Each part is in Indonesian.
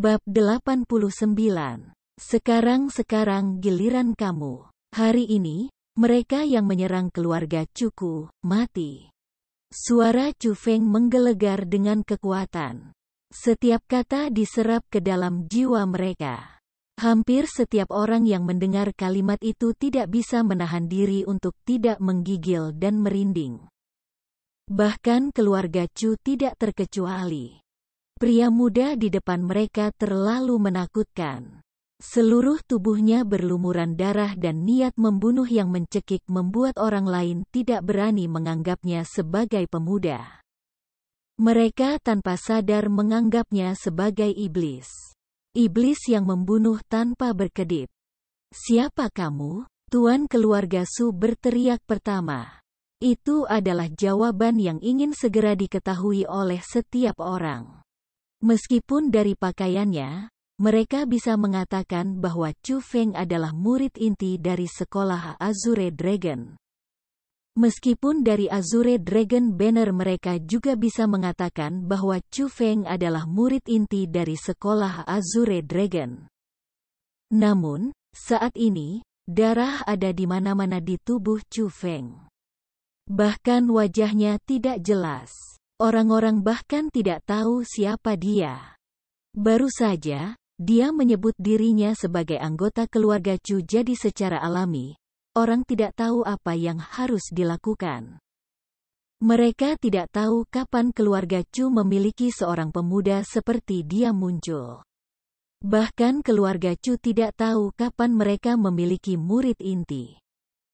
Bab 89. Sekarang-sekarang giliran kamu. Hari ini, mereka yang menyerang keluarga Cuku, mati. Suara Chu Feng menggelegar dengan kekuatan. Setiap kata diserap ke dalam jiwa mereka. Hampir setiap orang yang mendengar kalimat itu tidak bisa menahan diri untuk tidak menggigil dan merinding. Bahkan keluarga Chu tidak terkecuali. Pria muda di depan mereka terlalu menakutkan. Seluruh tubuhnya berlumuran darah dan niat membunuh yang mencekik membuat orang lain tidak berani menganggapnya sebagai pemuda. Mereka tanpa sadar menganggapnya sebagai iblis. Iblis yang membunuh tanpa berkedip. Siapa kamu? Tuan keluarga Su berteriak pertama. Itu adalah jawaban yang ingin segera diketahui oleh setiap orang. Meskipun dari pakaiannya, mereka bisa mengatakan bahwa Chu Feng adalah murid inti dari sekolah Azure Dragon. Meskipun dari Azure Dragon Banner mereka juga bisa mengatakan bahwa Chu Feng adalah murid inti dari sekolah Azure Dragon. Namun, saat ini, darah ada di mana-mana di tubuh Chu Feng. Bahkan wajahnya tidak jelas. Orang-orang bahkan tidak tahu siapa dia. Baru saja, dia menyebut dirinya sebagai anggota keluarga Chu jadi secara alami, orang tidak tahu apa yang harus dilakukan. Mereka tidak tahu kapan keluarga Chu memiliki seorang pemuda seperti dia muncul. Bahkan keluarga Chu tidak tahu kapan mereka memiliki murid inti.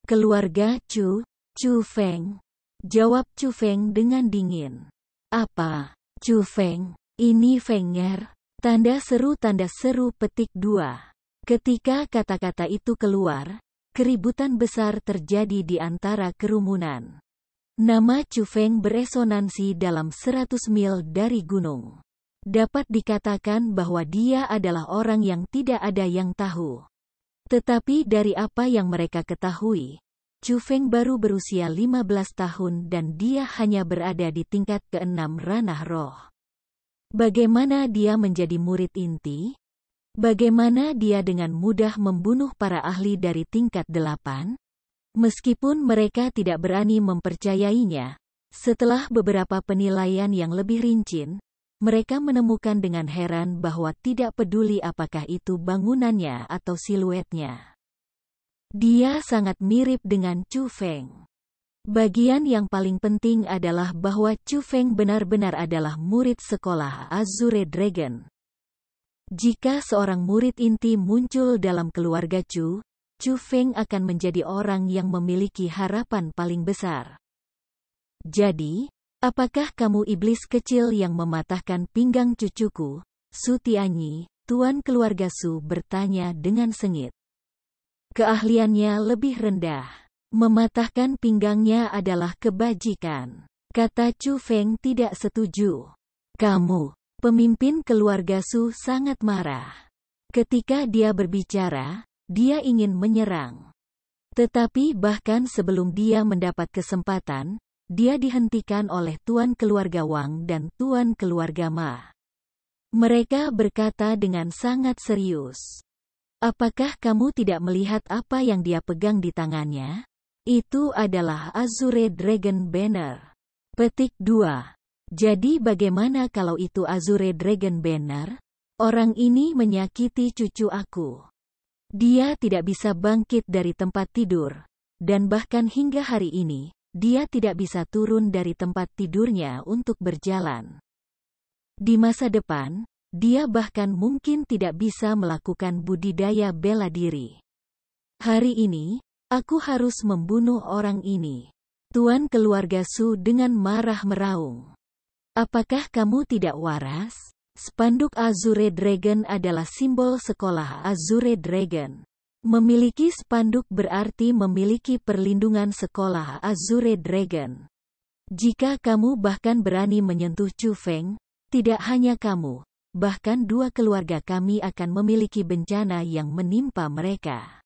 Keluarga Chu, Chu Feng. Jawab Chu Feng dengan dingin. Apa? Chu Feng. Ini Fenger. Tanda seru tanda seru petik dua. Ketika kata-kata itu keluar, keributan besar terjadi di antara kerumunan. Nama Chu Feng beresonansi dalam seratus mil dari gunung. Dapat dikatakan bahwa dia adalah orang yang tidak ada yang tahu. Tetapi dari apa yang mereka ketahui, Chu Feng baru berusia 15 tahun dan dia hanya berada di tingkat keenam ranah roh. Bagaimana dia menjadi murid inti? Bagaimana dia dengan mudah membunuh para ahli dari tingkat delapan? Meskipun mereka tidak berani mempercayainya, setelah beberapa penilaian yang lebih rinci, mereka menemukan dengan heran bahwa tidak peduli apakah itu bangunannya atau siluetnya. Dia sangat mirip dengan Chu Feng. Bagian yang paling penting adalah bahwa Chu Feng benar-benar adalah murid sekolah Azure Dragon. Jika seorang murid inti muncul dalam keluarga Chu, Chu Feng akan menjadi orang yang memiliki harapan paling besar. Jadi, apakah kamu iblis kecil yang mematahkan pinggang cucuku? Sutianyi, tuan keluarga Su bertanya dengan sengit. Keahliannya lebih rendah. Mematahkan pinggangnya adalah kebajikan. Kata Chu Feng tidak setuju. Kamu, pemimpin keluarga Su sangat marah. Ketika dia berbicara, dia ingin menyerang. Tetapi bahkan sebelum dia mendapat kesempatan, dia dihentikan oleh tuan keluarga Wang dan tuan keluarga Ma. Mereka berkata dengan sangat serius, Apakah kamu tidak melihat apa yang dia pegang di tangannya? Itu adalah Azure Dragon Banner. Petik 2. Jadi bagaimana kalau itu Azure Dragon Banner? Orang ini menyakiti cucu aku. Dia tidak bisa bangkit dari tempat tidur. Dan bahkan hingga hari ini, dia tidak bisa turun dari tempat tidurnya untuk berjalan. Di masa depan, dia bahkan mungkin tidak bisa melakukan budidaya bela diri. Hari ini, aku harus membunuh orang ini. Tuan keluarga Su dengan marah meraung. Apakah kamu tidak waras? Spanduk Azure Dragon adalah simbol sekolah Azure Dragon. Memiliki spanduk berarti memiliki perlindungan sekolah Azure Dragon. Jika kamu bahkan berani menyentuh Chu Feng, tidak hanya kamu, bahkan dua keluarga kami akan memiliki bencana yang menimpa mereka.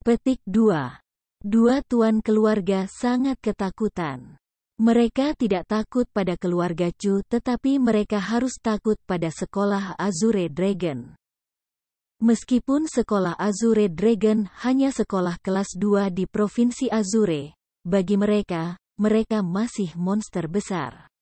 Petik 2. Dua tuan keluarga sangat ketakutan. Mereka tidak takut pada keluarga Chu tetapi mereka harus takut pada sekolah Azure Dragon. Meskipun sekolah Azure Dragon hanya sekolah kelas 2 di Provinsi Azure, bagi mereka, mereka masih monster besar.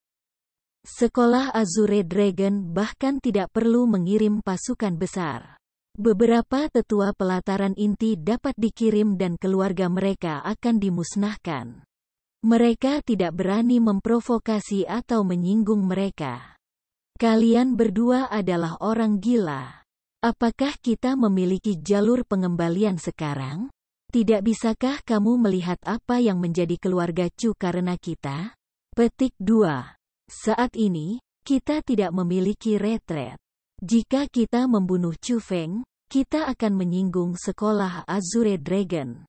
Sekolah Azure Dragon bahkan tidak perlu mengirim pasukan besar. Beberapa tetua pelataran inti dapat dikirim dan keluarga mereka akan dimusnahkan. Mereka tidak berani memprovokasi atau menyinggung mereka. Kalian berdua adalah orang gila. Apakah kita memiliki jalur pengembalian sekarang? Tidak bisakah kamu melihat apa yang menjadi keluarga Chu karena kita? Petik 2. Saat ini, kita tidak memiliki retret. Jika kita membunuh Chu Feng, kita akan menyinggung sekolah Azure Dragon.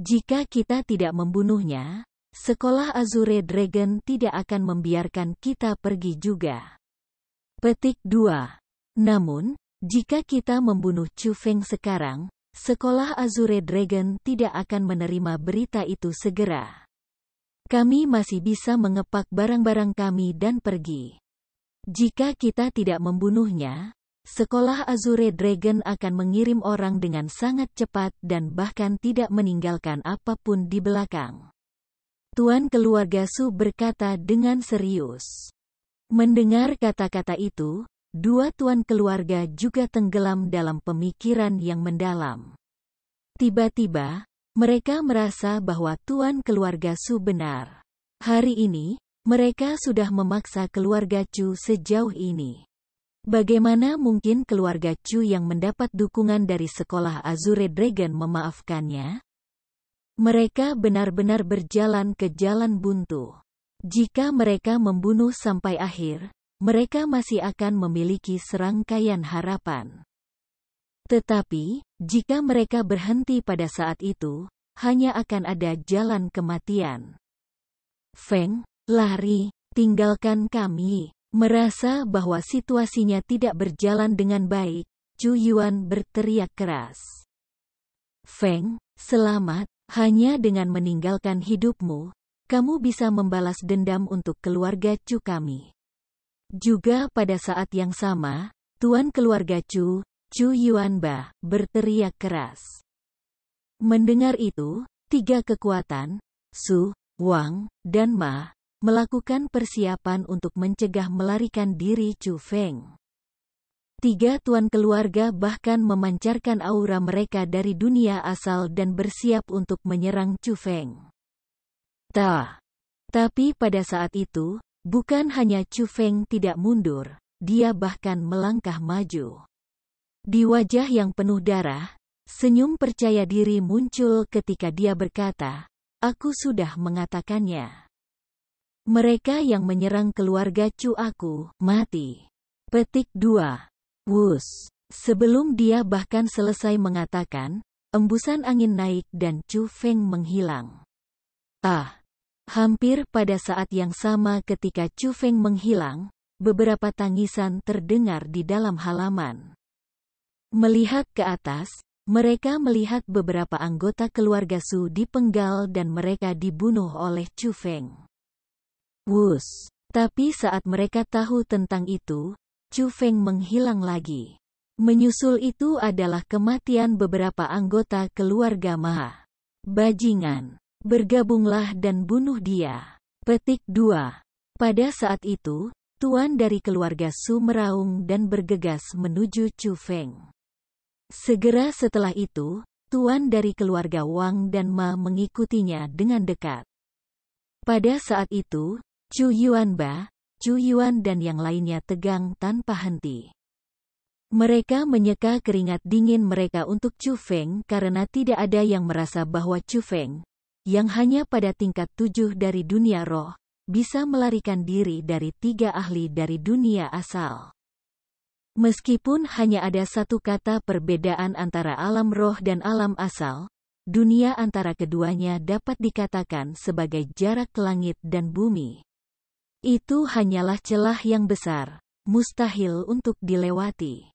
Jika kita tidak membunuhnya, sekolah Azure Dragon tidak akan membiarkan kita pergi juga. Petik 2. Namun, jika kita membunuh Chu Feng sekarang, sekolah Azure Dragon tidak akan menerima berita itu segera. Kami masih bisa mengepak barang-barang kami dan pergi. Jika kita tidak membunuhnya, sekolah Azure Dragon akan mengirim orang dengan sangat cepat dan bahkan tidak meninggalkan apapun di belakang. Tuan keluarga Su berkata dengan serius. Mendengar kata-kata itu, dua tuan keluarga juga tenggelam dalam pemikiran yang mendalam. Tiba-tiba, mereka merasa bahwa tuan keluarga Su benar. Hari ini, mereka sudah memaksa keluarga Chu sejauh ini. Bagaimana mungkin keluarga Chu yang mendapat dukungan dari sekolah Azure Dragon memaafkannya? Mereka benar-benar berjalan ke jalan buntu. Jika mereka membunuh sampai akhir, mereka masih akan memiliki serangkaian harapan. Tetapi, jika mereka berhenti pada saat itu, hanya akan ada jalan kematian. Feng, lari, tinggalkan kami. Merasa bahwa situasinya tidak berjalan dengan baik, Chu Yuan berteriak keras. Feng, selamat, hanya dengan meninggalkan hidupmu, kamu bisa membalas dendam untuk keluarga Chu kami. Juga pada saat yang sama, Tuan keluarga Chu, Chu Yuanba berteriak keras. Mendengar itu, tiga kekuatan, Su, Wang, dan Ma, melakukan persiapan untuk mencegah melarikan diri Chu Feng. Tiga tuan keluarga bahkan memancarkan aura mereka dari dunia asal dan bersiap untuk menyerang Chu Feng. Ta. Tapi pada saat itu, bukan hanya Chu Feng tidak mundur, dia bahkan melangkah maju. Di wajah yang penuh darah, senyum percaya diri muncul ketika dia berkata, Aku sudah mengatakannya. Mereka yang menyerang keluarga Chu aku, mati. Petik 2. Wus. Sebelum dia bahkan selesai mengatakan, embusan angin naik dan Chu Feng menghilang. Ah! Hampir pada saat yang sama ketika Chu Feng menghilang, beberapa tangisan terdengar di dalam halaman. Melihat ke atas, mereka melihat beberapa anggota keluarga Su dipenggal dan mereka dibunuh oleh Chu Feng. Wus. Tapi saat mereka tahu tentang itu, Chu Feng menghilang lagi. Menyusul itu adalah kematian beberapa anggota keluarga Ma. Bajingan. Bergabunglah dan bunuh dia. Petik 2. Pada saat itu, tuan dari keluarga Su meraung dan bergegas menuju Chu Feng. Segera setelah itu, tuan dari keluarga Wang dan Ma mengikutinya dengan dekat. Pada saat itu, Chu Ba, Chu Yuan dan yang lainnya tegang tanpa henti. Mereka menyeka keringat dingin mereka untuk Chu Feng karena tidak ada yang merasa bahwa Chu Feng, yang hanya pada tingkat tujuh dari dunia roh, bisa melarikan diri dari tiga ahli dari dunia asal. Meskipun hanya ada satu kata perbedaan antara alam roh dan alam asal, dunia antara keduanya dapat dikatakan sebagai jarak langit dan bumi. Itu hanyalah celah yang besar, mustahil untuk dilewati.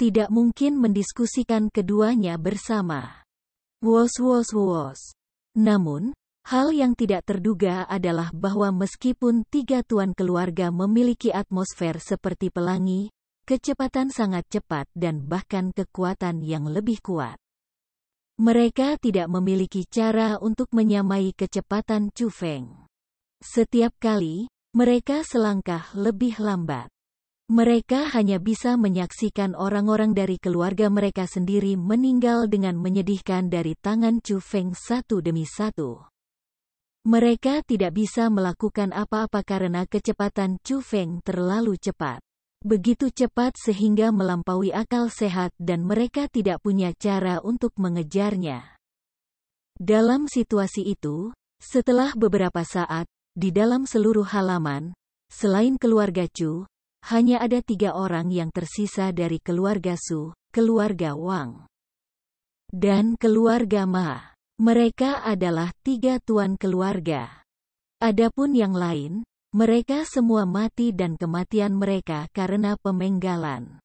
Tidak mungkin mendiskusikan keduanya bersama. Wos wos wos. Namun, Hal yang tidak terduga adalah bahwa meskipun tiga tuan keluarga memiliki atmosfer seperti pelangi, kecepatan sangat cepat dan bahkan kekuatan yang lebih kuat. Mereka tidak memiliki cara untuk menyamai kecepatan Chu Feng. Setiap kali, mereka selangkah lebih lambat. Mereka hanya bisa menyaksikan orang-orang dari keluarga mereka sendiri meninggal dengan menyedihkan dari tangan Chu Feng satu demi satu. Mereka tidak bisa melakukan apa-apa karena kecepatan Chu Feng terlalu cepat begitu cepat sehingga melampaui akal sehat dan mereka tidak punya cara untuk mengejarnya. Dalam situasi itu, setelah beberapa saat, di dalam seluruh halaman, selain keluarga Chu, hanya ada tiga orang yang tersisa dari keluarga Su, keluarga Wang, dan keluarga Ma. Mereka adalah tiga tuan keluarga. Adapun yang lain, mereka semua mati dan kematian mereka karena pemenggalan.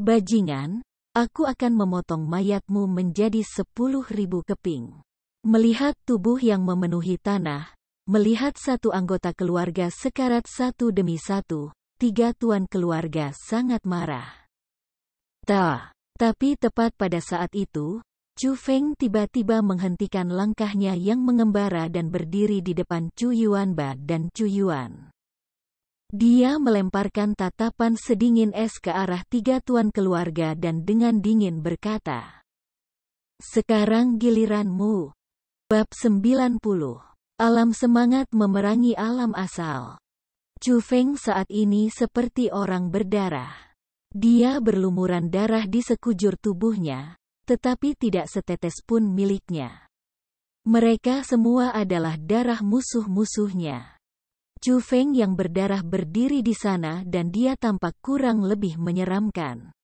Bajingan, aku akan memotong mayatmu menjadi sepuluh ribu keping. Melihat tubuh yang memenuhi tanah, melihat satu anggota keluarga sekarat satu demi satu, tiga tuan keluarga sangat marah. Ta, tapi tepat pada saat itu, Chu Feng tiba-tiba menghentikan langkahnya yang mengembara dan berdiri di depan Chu Ba dan Chu Yuan. Dia melemparkan tatapan sedingin es ke arah tiga tuan keluarga dan dengan dingin berkata, Sekarang giliranmu. Bab 90 Alam semangat memerangi alam asal. Chu Feng saat ini seperti orang berdarah. Dia berlumuran darah di sekujur tubuhnya, tetapi tidak setetes pun miliknya. Mereka semua adalah darah musuh-musuhnya. Chu Feng yang berdarah berdiri di sana dan dia tampak kurang lebih menyeramkan.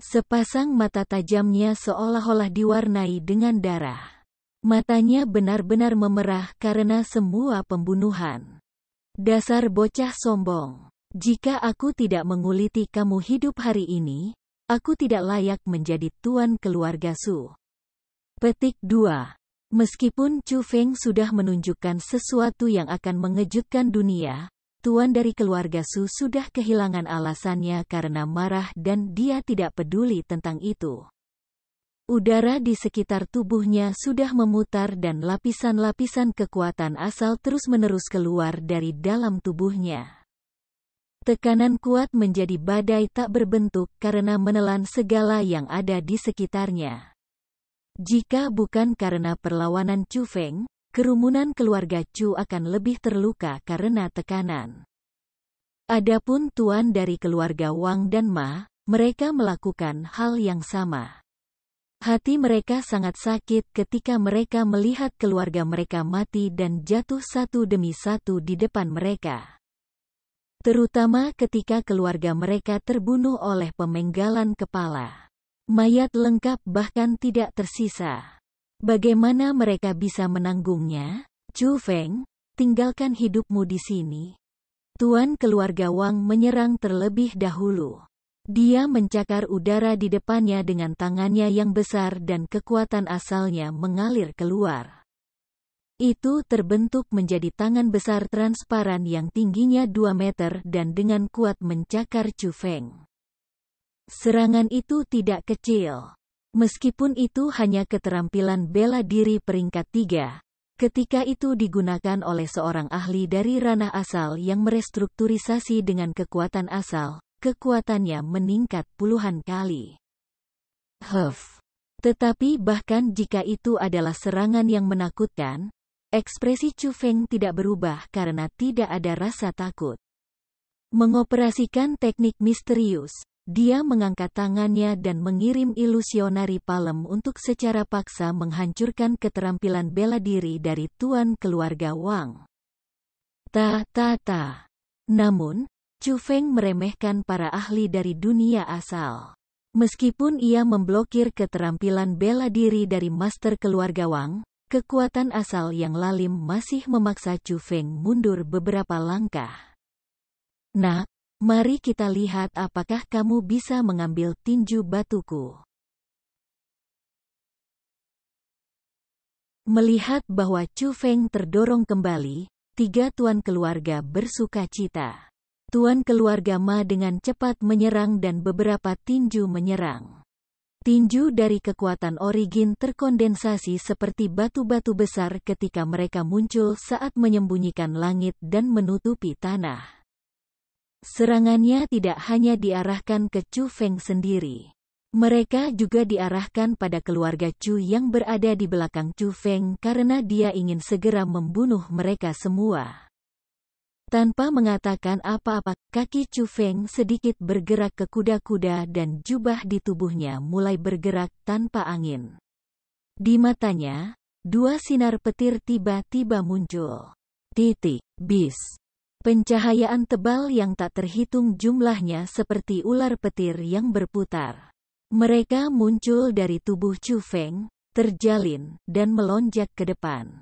Sepasang mata tajamnya seolah-olah diwarnai dengan darah. Matanya benar-benar memerah karena semua pembunuhan. Dasar bocah sombong. Jika aku tidak menguliti kamu hidup hari ini, Aku tidak layak menjadi tuan keluarga Su. Petik 2. Meskipun Chu Feng sudah menunjukkan sesuatu yang akan mengejutkan dunia, tuan dari keluarga Su sudah kehilangan alasannya karena marah dan dia tidak peduli tentang itu. Udara di sekitar tubuhnya sudah memutar dan lapisan-lapisan kekuatan asal terus-menerus keluar dari dalam tubuhnya. Tekanan kuat menjadi badai tak berbentuk karena menelan segala yang ada di sekitarnya. Jika bukan karena perlawanan Chu Feng, kerumunan keluarga Chu akan lebih terluka karena tekanan. Adapun tuan dari keluarga Wang dan Ma, mereka melakukan hal yang sama. Hati mereka sangat sakit ketika mereka melihat keluarga mereka mati dan jatuh satu demi satu di depan mereka terutama ketika keluarga mereka terbunuh oleh pemenggalan kepala. Mayat lengkap bahkan tidak tersisa. Bagaimana mereka bisa menanggungnya? Chu Feng, tinggalkan hidupmu di sini. Tuan keluarga Wang menyerang terlebih dahulu. Dia mencakar udara di depannya dengan tangannya yang besar dan kekuatan asalnya mengalir keluar. Itu terbentuk menjadi tangan besar transparan yang tingginya 2 meter dan dengan kuat mencakar Chu Feng. Serangan itu tidak kecil. Meskipun itu hanya keterampilan bela diri peringkat tiga, ketika itu digunakan oleh seorang ahli dari ranah asal yang merestrukturisasi dengan kekuatan asal, kekuatannya meningkat puluhan kali. Huff. Tetapi bahkan jika itu adalah serangan yang menakutkan, Ekspresi Chu Feng tidak berubah karena tidak ada rasa takut. Mengoperasikan teknik misterius, dia mengangkat tangannya dan mengirim ilusionari palem untuk secara paksa menghancurkan keterampilan bela diri dari tuan keluarga Wang. Ta ta ta. Namun, Chu Feng meremehkan para ahli dari dunia asal. Meskipun ia memblokir keterampilan bela diri dari master keluarga Wang, Kekuatan asal yang lalim masih memaksa Chu Feng mundur beberapa langkah. Nah, mari kita lihat apakah kamu bisa mengambil tinju batuku. Melihat bahwa Chu Feng terdorong kembali, tiga tuan keluarga bersuka cita. Tuan keluarga Ma dengan cepat menyerang dan beberapa tinju menyerang. Tinju dari kekuatan origin terkondensasi seperti batu-batu besar ketika mereka muncul saat menyembunyikan langit dan menutupi tanah. Serangannya tidak hanya diarahkan ke Chu Feng sendiri. Mereka juga diarahkan pada keluarga Chu yang berada di belakang Chu Feng karena dia ingin segera membunuh mereka semua. Tanpa mengatakan apa-apa, kaki Chu Feng sedikit bergerak ke kuda-kuda dan jubah di tubuhnya mulai bergerak tanpa angin. Di matanya, dua sinar petir tiba-tiba muncul. Titik, bis. Pencahayaan tebal yang tak terhitung jumlahnya seperti ular petir yang berputar. Mereka muncul dari tubuh Chu Feng, terjalin, dan melonjak ke depan.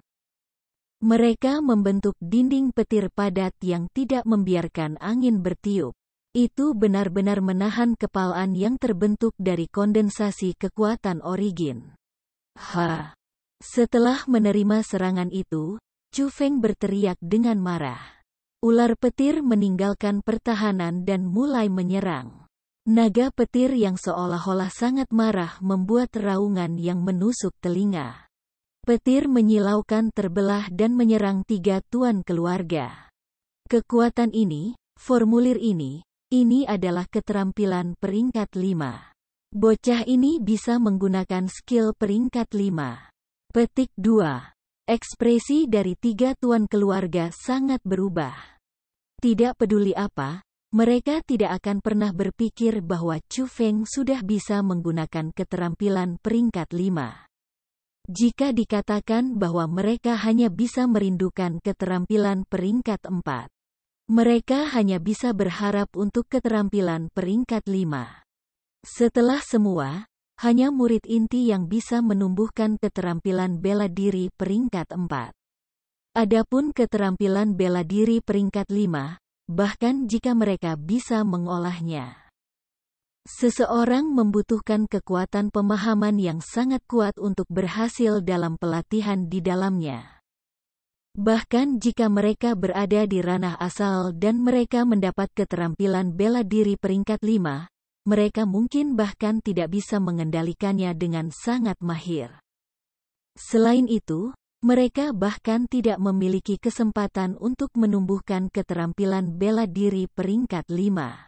Mereka membentuk dinding petir padat yang tidak membiarkan angin bertiup. Itu benar-benar menahan kepalaan yang terbentuk dari kondensasi kekuatan origin. Ha! Setelah menerima serangan itu, Chu Feng berteriak dengan marah. Ular petir meninggalkan pertahanan dan mulai menyerang. Naga petir yang seolah-olah sangat marah membuat raungan yang menusuk telinga. Petir menyilaukan terbelah dan menyerang tiga tuan keluarga. Kekuatan ini, formulir ini, ini adalah keterampilan peringkat lima. Bocah ini bisa menggunakan skill peringkat lima. Petik 2. Ekspresi dari tiga tuan keluarga sangat berubah. Tidak peduli apa, mereka tidak akan pernah berpikir bahwa Chu Feng sudah bisa menggunakan keterampilan peringkat lima. Jika dikatakan bahwa mereka hanya bisa merindukan keterampilan peringkat 4, mereka hanya bisa berharap untuk keterampilan peringkat 5. Setelah semua, hanya murid inti yang bisa menumbuhkan keterampilan bela diri peringkat 4. Adapun keterampilan bela diri peringkat 5, bahkan jika mereka bisa mengolahnya. Seseorang membutuhkan kekuatan pemahaman yang sangat kuat untuk berhasil dalam pelatihan di dalamnya. Bahkan jika mereka berada di ranah asal dan mereka mendapat keterampilan bela diri peringkat lima, mereka mungkin bahkan tidak bisa mengendalikannya dengan sangat mahir. Selain itu, mereka bahkan tidak memiliki kesempatan untuk menumbuhkan keterampilan bela diri peringkat lima.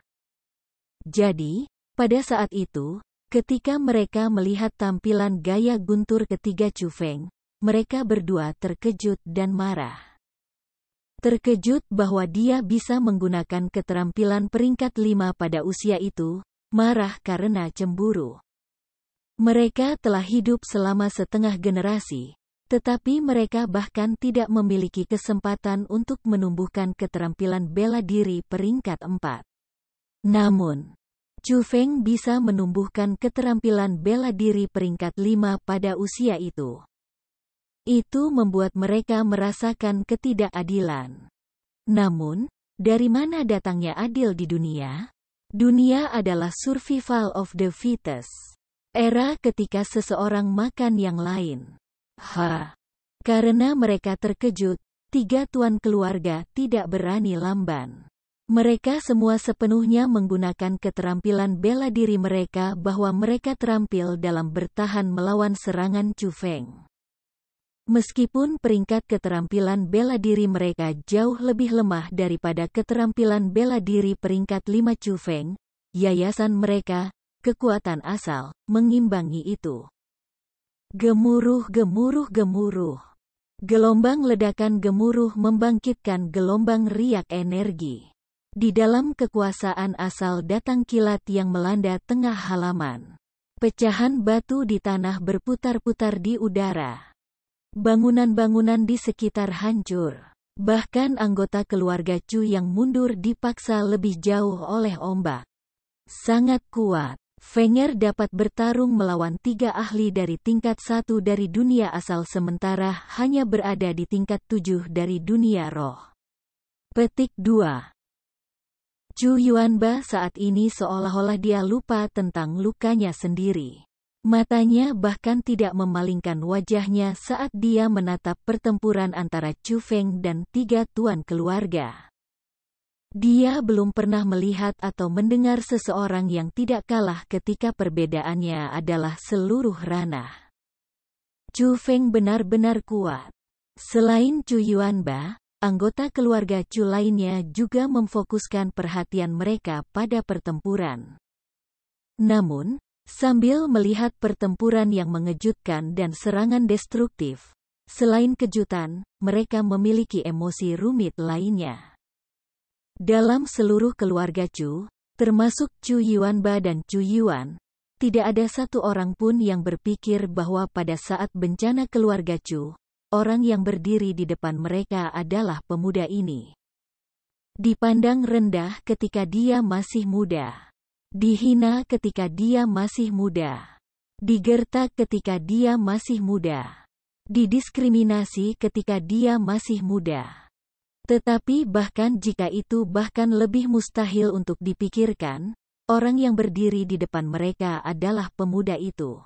Jadi, pada saat itu, ketika mereka melihat tampilan gaya guntur ketiga Chu Feng, mereka berdua terkejut dan marah. Terkejut bahwa dia bisa menggunakan keterampilan peringkat lima pada usia itu, marah karena cemburu. Mereka telah hidup selama setengah generasi, tetapi mereka bahkan tidak memiliki kesempatan untuk menumbuhkan keterampilan bela diri peringkat empat. Namun, Chu Feng bisa menumbuhkan keterampilan bela diri peringkat lima pada usia itu. Itu membuat mereka merasakan ketidakadilan. Namun, dari mana datangnya adil di dunia? Dunia adalah survival of the fittest. Era ketika seseorang makan yang lain. Ha! Karena mereka terkejut, tiga tuan keluarga tidak berani lamban. Mereka semua sepenuhnya menggunakan keterampilan bela diri mereka bahwa mereka terampil dalam bertahan melawan serangan Chu Feng. Meskipun peringkat keterampilan bela diri mereka jauh lebih lemah daripada keterampilan bela diri peringkat 5 Chu Feng, yayasan mereka, kekuatan asal, mengimbangi itu. Gemuruh gemuruh gemuruh. Gelombang ledakan gemuruh membangkitkan gelombang riak energi. Di dalam kekuasaan asal datang kilat yang melanda tengah halaman. Pecahan batu di tanah berputar-putar di udara. Bangunan-bangunan di sekitar hancur. Bahkan anggota keluarga Chu yang mundur dipaksa lebih jauh oleh ombak. Sangat kuat. Feng'er dapat bertarung melawan tiga ahli dari tingkat satu dari dunia asal sementara hanya berada di tingkat tujuh dari dunia roh. Petik 2. Chu Yuanba saat ini seolah-olah dia lupa tentang lukanya sendiri. Matanya bahkan tidak memalingkan wajahnya saat dia menatap pertempuran antara Chu Feng dan tiga tuan keluarga. Dia belum pernah melihat atau mendengar seseorang yang tidak kalah ketika perbedaannya adalah seluruh ranah. Chu Feng benar-benar kuat. Selain Chu Yuanba, Anggota keluarga Chu lainnya juga memfokuskan perhatian mereka pada pertempuran. Namun, sambil melihat pertempuran yang mengejutkan dan serangan destruktif, selain kejutan, mereka memiliki emosi rumit lainnya. Dalam seluruh keluarga Chu, termasuk Chu Yuanba dan Chu Yuan, tidak ada satu orang pun yang berpikir bahwa pada saat bencana keluarga Chu, Orang yang berdiri di depan mereka adalah pemuda ini. Dipandang rendah ketika dia masih muda. Dihina ketika dia masih muda. Digertak ketika dia masih muda. Didiskriminasi ketika dia masih muda. Tetapi bahkan jika itu bahkan lebih mustahil untuk dipikirkan, orang yang berdiri di depan mereka adalah pemuda itu.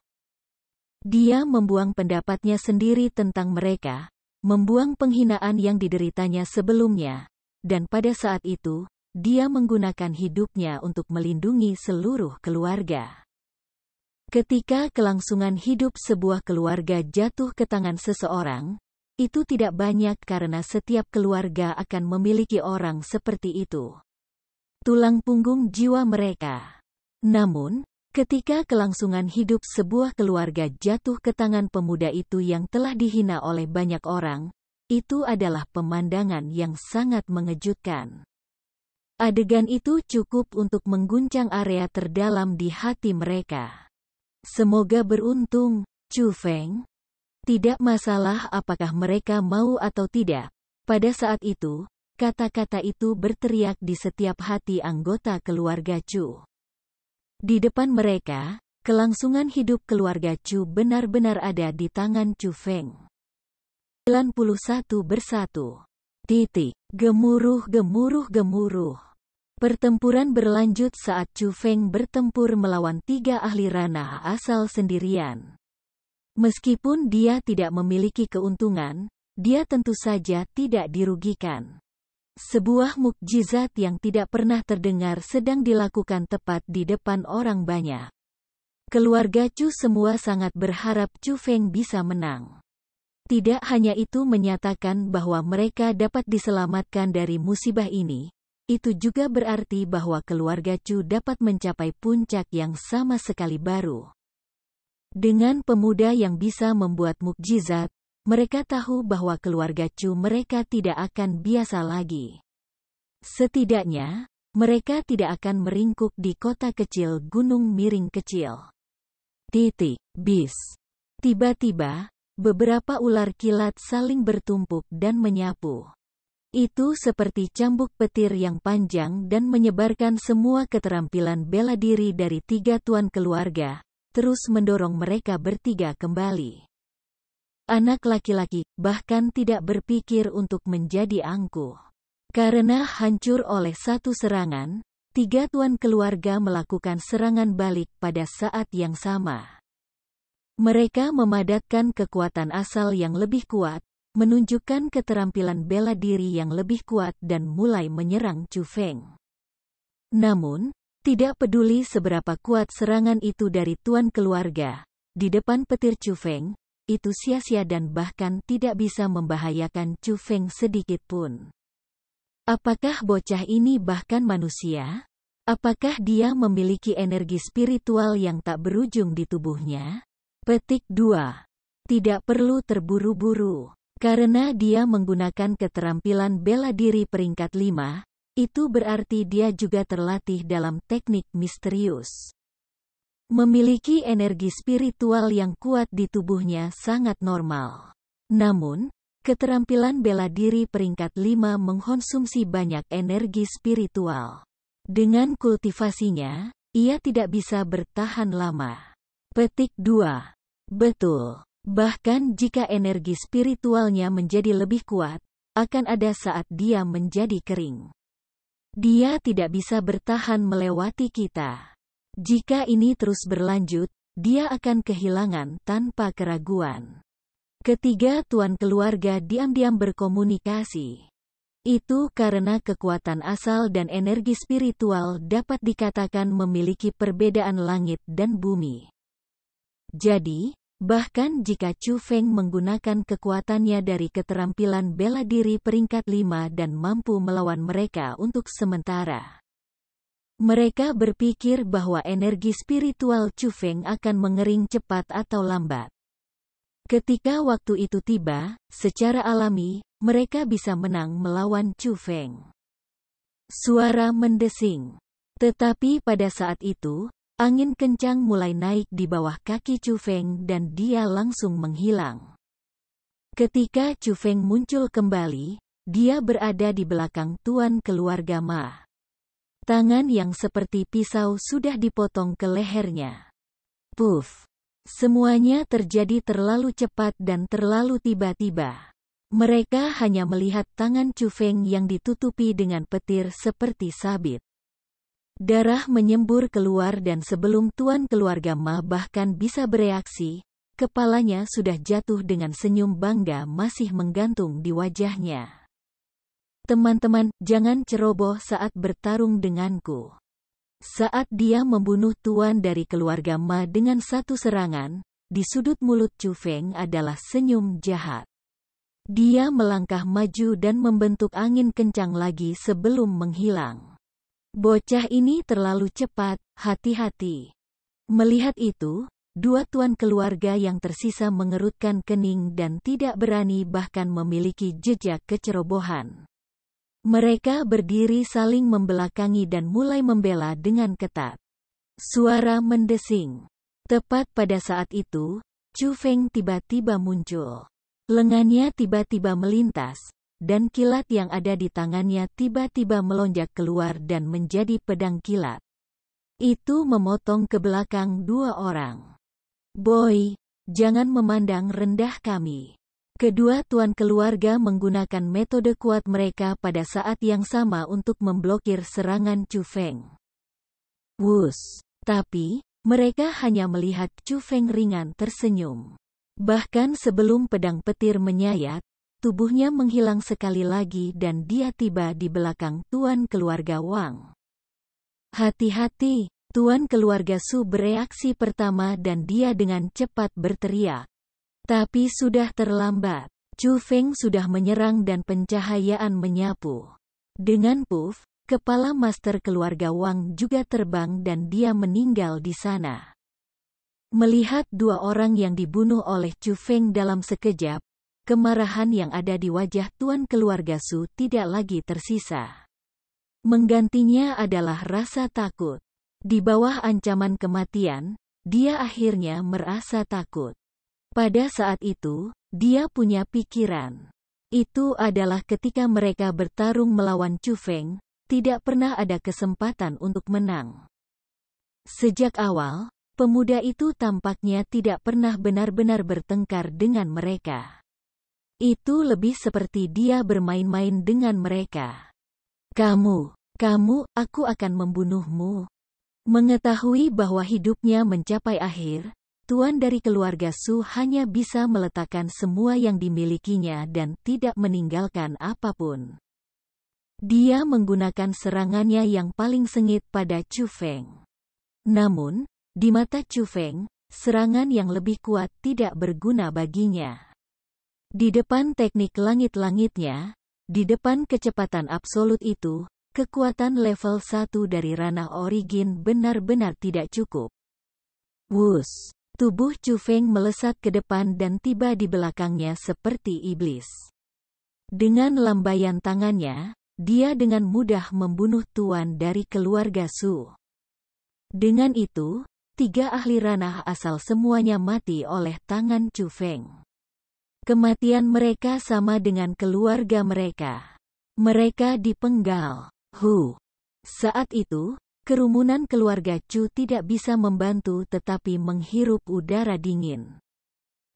Dia membuang pendapatnya sendiri tentang mereka, membuang penghinaan yang dideritanya sebelumnya, dan pada saat itu, dia menggunakan hidupnya untuk melindungi seluruh keluarga. Ketika kelangsungan hidup sebuah keluarga jatuh ke tangan seseorang, itu tidak banyak karena setiap keluarga akan memiliki orang seperti itu. Tulang punggung jiwa mereka. Namun, Ketika kelangsungan hidup sebuah keluarga jatuh ke tangan pemuda itu yang telah dihina oleh banyak orang, itu adalah pemandangan yang sangat mengejutkan. Adegan itu cukup untuk mengguncang area terdalam di hati mereka. Semoga beruntung, Chu Feng. Tidak masalah apakah mereka mau atau tidak. Pada saat itu, kata-kata itu berteriak di setiap hati anggota keluarga Chu. Di depan mereka, kelangsungan hidup keluarga Chu benar-benar ada di tangan Chu Feng. 91 bersatu. Titik. Gemuruh gemuruh gemuruh. Pertempuran berlanjut saat Chu Feng bertempur melawan tiga ahli ranah asal sendirian. Meskipun dia tidak memiliki keuntungan, dia tentu saja tidak dirugikan. Sebuah mukjizat yang tidak pernah terdengar sedang dilakukan tepat di depan orang banyak. Keluarga Chu semua sangat berharap Chu Feng bisa menang. Tidak hanya itu menyatakan bahwa mereka dapat diselamatkan dari musibah ini. Itu juga berarti bahwa keluarga Chu dapat mencapai puncak yang sama sekali baru. Dengan pemuda yang bisa membuat mukjizat, mereka tahu bahwa keluarga Chu mereka tidak akan biasa lagi. Setidaknya, mereka tidak akan meringkuk di kota kecil Gunung Miring kecil. Titik, bis. Tiba-tiba, beberapa ular kilat saling bertumpuk dan menyapu. Itu seperti cambuk petir yang panjang dan menyebarkan semua keterampilan bela diri dari tiga tuan keluarga, terus mendorong mereka bertiga kembali. Anak laki-laki bahkan tidak berpikir untuk menjadi angkuh. Karena hancur oleh satu serangan, tiga tuan keluarga melakukan serangan balik pada saat yang sama. Mereka memadatkan kekuatan asal yang lebih kuat, menunjukkan keterampilan bela diri yang lebih kuat dan mulai menyerang Chu Feng. Namun, tidak peduli seberapa kuat serangan itu dari tuan keluarga, di depan petir Chu Feng, itu sia-sia dan bahkan tidak bisa membahayakan Chu Feng sedikit pun. Apakah bocah ini bahkan manusia? Apakah dia memiliki energi spiritual yang tak berujung di tubuhnya? Petik 2. Tidak perlu terburu-buru. Karena dia menggunakan keterampilan bela diri peringkat 5, itu berarti dia juga terlatih dalam teknik misterius memiliki energi spiritual yang kuat di tubuhnya sangat normal. Namun, keterampilan bela diri peringkat 5 mengkonsumsi banyak energi spiritual. Dengan kultivasinya, ia tidak bisa bertahan lama. Petik 2. Betul. Bahkan jika energi spiritualnya menjadi lebih kuat, akan ada saat dia menjadi kering. Dia tidak bisa bertahan melewati kita. Jika ini terus berlanjut, dia akan kehilangan tanpa keraguan. Ketiga tuan keluarga diam-diam berkomunikasi. Itu karena kekuatan asal dan energi spiritual dapat dikatakan memiliki perbedaan langit dan bumi. Jadi, bahkan jika Chu Feng menggunakan kekuatannya dari keterampilan bela diri peringkat lima dan mampu melawan mereka untuk sementara, mereka berpikir bahwa energi spiritual Chu Feng akan mengering cepat atau lambat. Ketika waktu itu tiba, secara alami, mereka bisa menang melawan Chu Feng. Suara mendesing. Tetapi pada saat itu, angin kencang mulai naik di bawah kaki Chu Feng dan dia langsung menghilang. Ketika Chu Feng muncul kembali, dia berada di belakang tuan keluarga Ma. Tangan yang seperti pisau sudah dipotong ke lehernya. Puff. Semuanya terjadi terlalu cepat dan terlalu tiba-tiba. Mereka hanya melihat tangan Cufeng yang ditutupi dengan petir seperti sabit. Darah menyembur keluar dan sebelum tuan keluarga Ma bahkan bisa bereaksi, kepalanya sudah jatuh dengan senyum bangga masih menggantung di wajahnya. Teman-teman, jangan ceroboh saat bertarung denganku. Saat dia membunuh tuan dari keluarga Ma dengan satu serangan, di sudut mulut Chu Feng adalah senyum jahat. Dia melangkah maju dan membentuk angin kencang lagi sebelum menghilang. Bocah ini terlalu cepat, hati-hati. Melihat itu, dua tuan keluarga yang tersisa mengerutkan kening dan tidak berani bahkan memiliki jejak kecerobohan. Mereka berdiri saling membelakangi dan mulai membela dengan ketat. Suara mendesing. Tepat pada saat itu, Chu Feng tiba-tiba muncul. Lengannya tiba-tiba melintas, dan kilat yang ada di tangannya tiba-tiba melonjak keluar dan menjadi pedang kilat. Itu memotong ke belakang dua orang. Boy, jangan memandang rendah kami. Kedua tuan keluarga menggunakan metode kuat mereka pada saat yang sama untuk memblokir serangan Chu Feng. Wus. Tapi, mereka hanya melihat Chu Feng ringan tersenyum. Bahkan sebelum pedang petir menyayat, tubuhnya menghilang sekali lagi dan dia tiba di belakang tuan keluarga Wang. Hati-hati, tuan keluarga Su bereaksi pertama dan dia dengan cepat berteriak. Tapi sudah terlambat. Chu Feng sudah menyerang dan pencahayaan menyapu. Dengan puff, kepala master keluarga Wang juga terbang dan dia meninggal di sana. Melihat dua orang yang dibunuh oleh Chu Feng dalam sekejap, kemarahan yang ada di wajah tuan keluarga Su tidak lagi tersisa. Menggantinya adalah rasa takut. Di bawah ancaman kematian, dia akhirnya merasa takut. Pada saat itu, dia punya pikiran. Itu adalah ketika mereka bertarung melawan Chu Feng, tidak pernah ada kesempatan untuk menang. Sejak awal, pemuda itu tampaknya tidak pernah benar-benar bertengkar dengan mereka. Itu lebih seperti dia bermain-main dengan mereka. Kamu, kamu, aku akan membunuhmu. Mengetahui bahwa hidupnya mencapai akhir, Tuan dari keluarga Su hanya bisa meletakkan semua yang dimilikinya dan tidak meninggalkan apapun. Dia menggunakan serangannya yang paling sengit pada Chu Feng. Namun, di mata Chu Feng, serangan yang lebih kuat tidak berguna baginya. Di depan teknik langit-langitnya, di depan kecepatan absolut itu, kekuatan level 1 dari ranah origin benar-benar tidak cukup. Wus! Tubuh Chu Feng melesat ke depan dan tiba di belakangnya seperti iblis. Dengan lambaian tangannya, dia dengan mudah membunuh tuan dari keluarga Su. Dengan itu, tiga ahli ranah asal semuanya mati oleh tangan Chu Feng. Kematian mereka sama dengan keluarga mereka. Mereka dipenggal. Hu. Saat itu, Kerumunan keluarga Chu tidak bisa membantu tetapi menghirup udara dingin.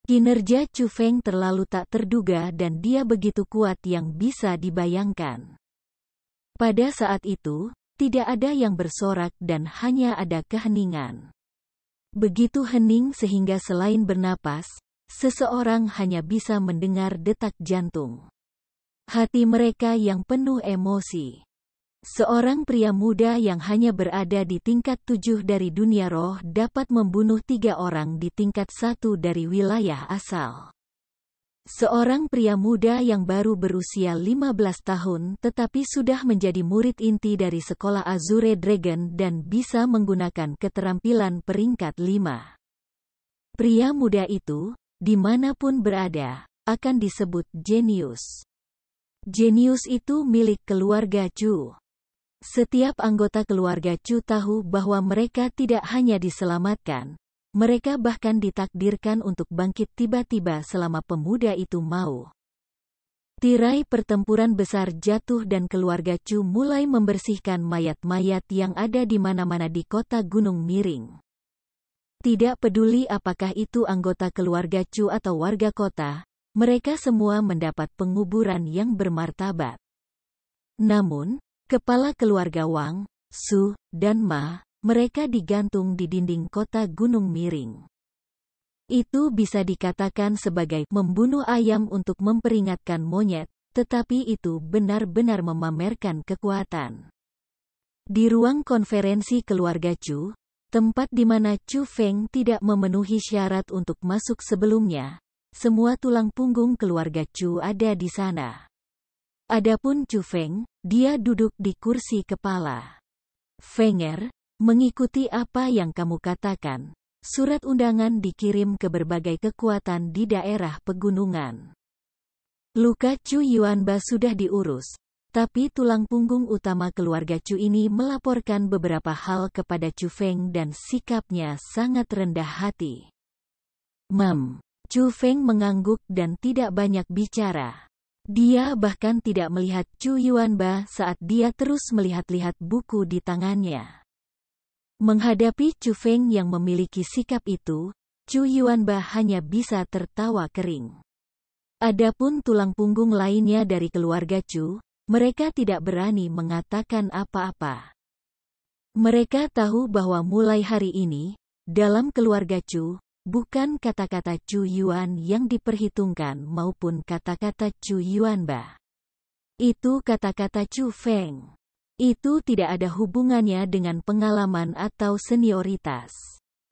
Kinerja Chu Feng terlalu tak terduga dan dia begitu kuat yang bisa dibayangkan. Pada saat itu, tidak ada yang bersorak dan hanya ada keheningan. Begitu hening sehingga selain bernapas, seseorang hanya bisa mendengar detak jantung. Hati mereka yang penuh emosi. Seorang pria muda yang hanya berada di tingkat tujuh dari dunia roh dapat membunuh tiga orang di tingkat satu dari wilayah asal. Seorang pria muda yang baru berusia 15 tahun tetapi sudah menjadi murid inti dari sekolah Azure Dragon dan bisa menggunakan keterampilan peringkat 5. Pria muda itu, dimanapun berada, akan disebut jenius. Jenius itu milik keluarga Chu. Setiap anggota keluarga Chu tahu bahwa mereka tidak hanya diselamatkan, mereka bahkan ditakdirkan untuk bangkit tiba-tiba selama pemuda itu mau. Tirai pertempuran besar jatuh dan keluarga Chu mulai membersihkan mayat-mayat yang ada di mana-mana di kota Gunung Miring. Tidak peduli apakah itu anggota keluarga Chu atau warga kota, mereka semua mendapat penguburan yang bermartabat. Namun, Kepala keluarga Wang, Su, dan Ma, mereka digantung di dinding kota Gunung Miring. Itu bisa dikatakan sebagai membunuh ayam untuk memperingatkan monyet, tetapi itu benar-benar memamerkan kekuatan. Di ruang konferensi keluarga Chu, tempat di mana Chu Feng tidak memenuhi syarat untuk masuk sebelumnya, semua tulang punggung keluarga Chu ada di sana. Adapun Chu Feng, dia duduk di kursi kepala. Fenger, mengikuti apa yang kamu katakan. Surat undangan dikirim ke berbagai kekuatan di daerah pegunungan. Luka Chu Yuanba sudah diurus, tapi tulang punggung utama keluarga Chu ini melaporkan beberapa hal kepada Chu Feng dan sikapnya sangat rendah hati. Mem, Chu Feng mengangguk dan tidak banyak bicara. Dia bahkan tidak melihat Chu Yuanba saat dia terus melihat-lihat buku di tangannya. Menghadapi Chu Feng yang memiliki sikap itu, Chu Yuanba hanya bisa tertawa kering. Adapun tulang punggung lainnya dari keluarga Chu, mereka tidak berani mengatakan apa-apa. Mereka tahu bahwa mulai hari ini, dalam keluarga Chu, Bukan kata-kata Chu Yuan yang diperhitungkan maupun kata-kata Chu Yuan Ba. Itu kata-kata Chu Feng. Itu tidak ada hubungannya dengan pengalaman atau senioritas.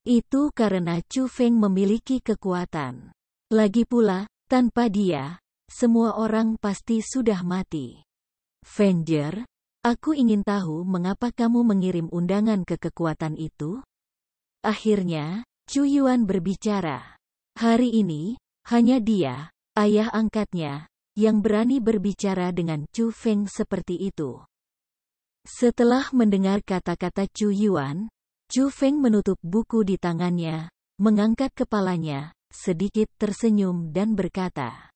Itu karena Chu Feng memiliki kekuatan. Lagi pula, tanpa dia, semua orang pasti sudah mati. Venger, aku ingin tahu mengapa kamu mengirim undangan ke kekuatan itu? Akhirnya, Chu Yuan berbicara. Hari ini, hanya dia, ayah angkatnya, yang berani berbicara dengan Chu Feng seperti itu. Setelah mendengar kata-kata Chu Yuan, Chu Feng menutup buku di tangannya, mengangkat kepalanya, sedikit tersenyum dan berkata,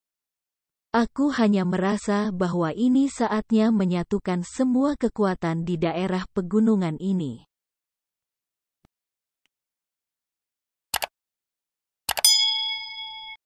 Aku hanya merasa bahwa ini saatnya menyatukan semua kekuatan di daerah pegunungan ini.